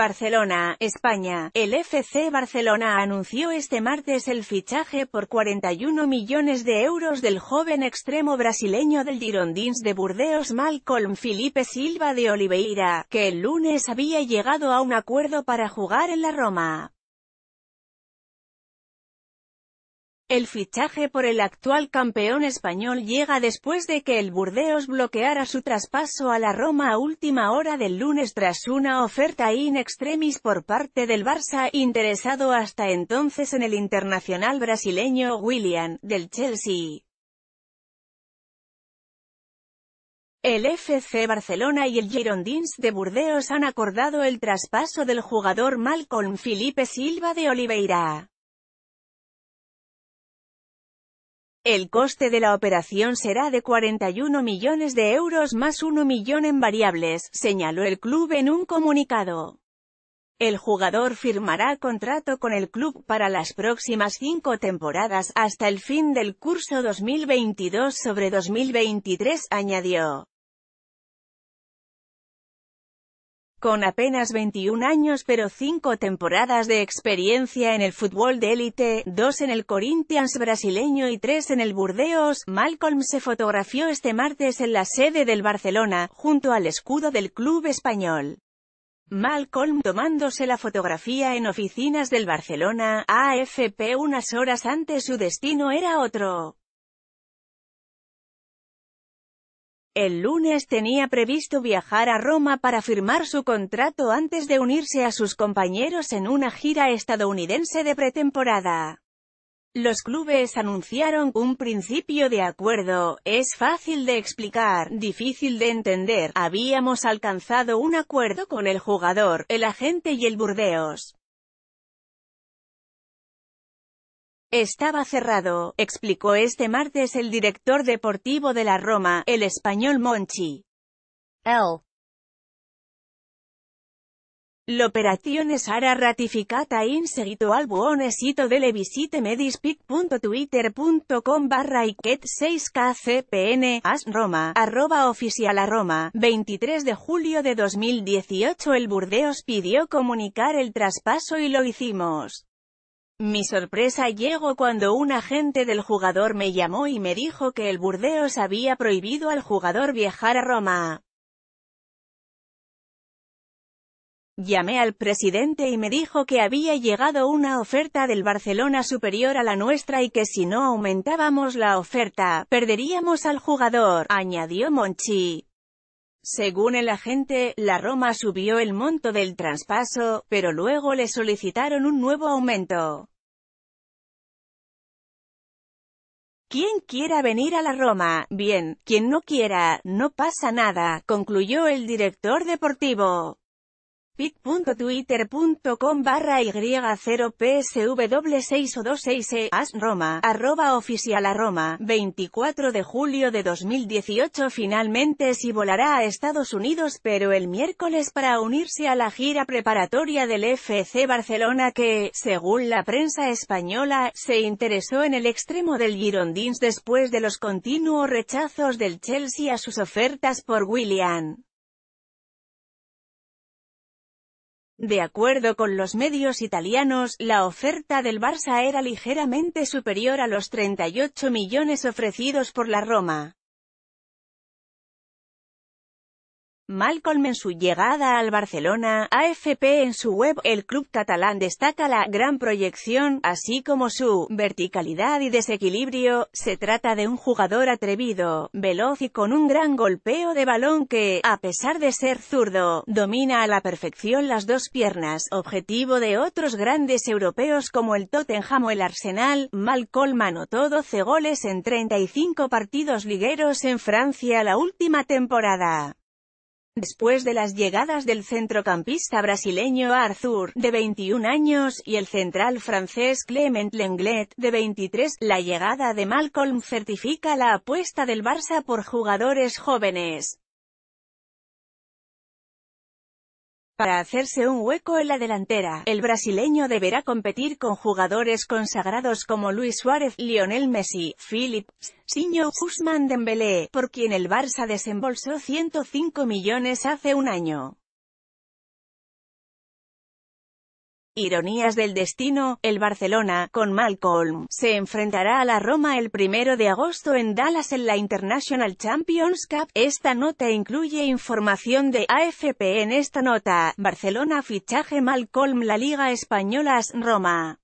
Barcelona, España, el FC Barcelona anunció este martes el fichaje por 41 millones de euros del joven extremo brasileño del Girondins de Burdeos Malcolm Felipe Silva de Oliveira, que el lunes había llegado a un acuerdo para jugar en la Roma. El fichaje por el actual campeón español llega después de que el Burdeos bloqueara su traspaso a la Roma a última hora del lunes tras una oferta in extremis por parte del Barça, interesado hasta entonces en el internacional brasileño William, del Chelsea. El FC Barcelona y el Girondins de Burdeos han acordado el traspaso del jugador Malcolm Felipe Silva de Oliveira. El coste de la operación será de 41 millones de euros más 1 millón en variables, señaló el club en un comunicado. El jugador firmará contrato con el club para las próximas cinco temporadas hasta el fin del curso 2022 sobre 2023, añadió. Con apenas 21 años pero 5 temporadas de experiencia en el fútbol de élite, 2 en el Corinthians brasileño y 3 en el Burdeos, Malcolm se fotografió este martes en la sede del Barcelona, junto al escudo del club español. Malcolm tomándose la fotografía en oficinas del Barcelona, AFP unas horas antes su destino era otro. El lunes tenía previsto viajar a Roma para firmar su contrato antes de unirse a sus compañeros en una gira estadounidense de pretemporada. Los clubes anunciaron un principio de acuerdo, es fácil de explicar, difícil de entender, habíamos alcanzado un acuerdo con el jugador, el agente y el Burdeos. Estaba cerrado, explicó este martes el director deportivo de la Roma, el español Monchi. L. es sarà ratificata in seguito al buon esito delle visite medispic.twitter.com barra iquet 6kcpn as Roma, arroba oficial a Roma, 23 de julio de 2018 el Burdeos pidió comunicar el traspaso y lo hicimos. Mi sorpresa llegó cuando un agente del jugador me llamó y me dijo que el Burdeos había prohibido al jugador viajar a Roma. Llamé al presidente y me dijo que había llegado una oferta del Barcelona superior a la nuestra y que si no aumentábamos la oferta, perderíamos al jugador, añadió Monchi. Según el agente, la Roma subió el monto del traspaso, pero luego le solicitaron un nuevo aumento. Quien quiera venir a la Roma, bien, quien no quiera, no pasa nada, concluyó el director deportivo pittwittercom barra y0psw6o26e arroba oficial a roma 24 de julio de 2018 finalmente si volará a Estados Unidos pero el miércoles para unirse a la gira preparatoria del FC Barcelona que, según la prensa española, se interesó en el extremo del Girondins después de los continuos rechazos del Chelsea a sus ofertas por William. De acuerdo con los medios italianos, la oferta del Barça era ligeramente superior a los 38 millones ofrecidos por la Roma. Malcolm en su llegada al Barcelona, AFP en su web, el club catalán destaca la gran proyección, así como su verticalidad y desequilibrio, se trata de un jugador atrevido, veloz y con un gran golpeo de balón que, a pesar de ser zurdo, domina a la perfección las dos piernas, objetivo de otros grandes europeos como el Tottenham o el Arsenal, Malcolm anotó 12 goles en 35 partidos ligueros en Francia la última temporada. Después de las llegadas del centrocampista brasileño Arthur, de 21 años, y el central francés Clement Lenglet, de 23, la llegada de Malcolm certifica la apuesta del Barça por jugadores jóvenes. Para hacerse un hueco en la delantera, el brasileño deberá competir con jugadores consagrados como Luis Suárez, Lionel Messi, Phillips, Siño Usman Dembélé, por quien el Barça desembolsó 105 millones hace un año. Ironías del destino, el Barcelona, con Malcolm, se enfrentará a la Roma el primero de agosto en Dallas en la International Champions Cup. Esta nota incluye información de AFP en esta nota, Barcelona fichaje Malcolm La Liga española Roma.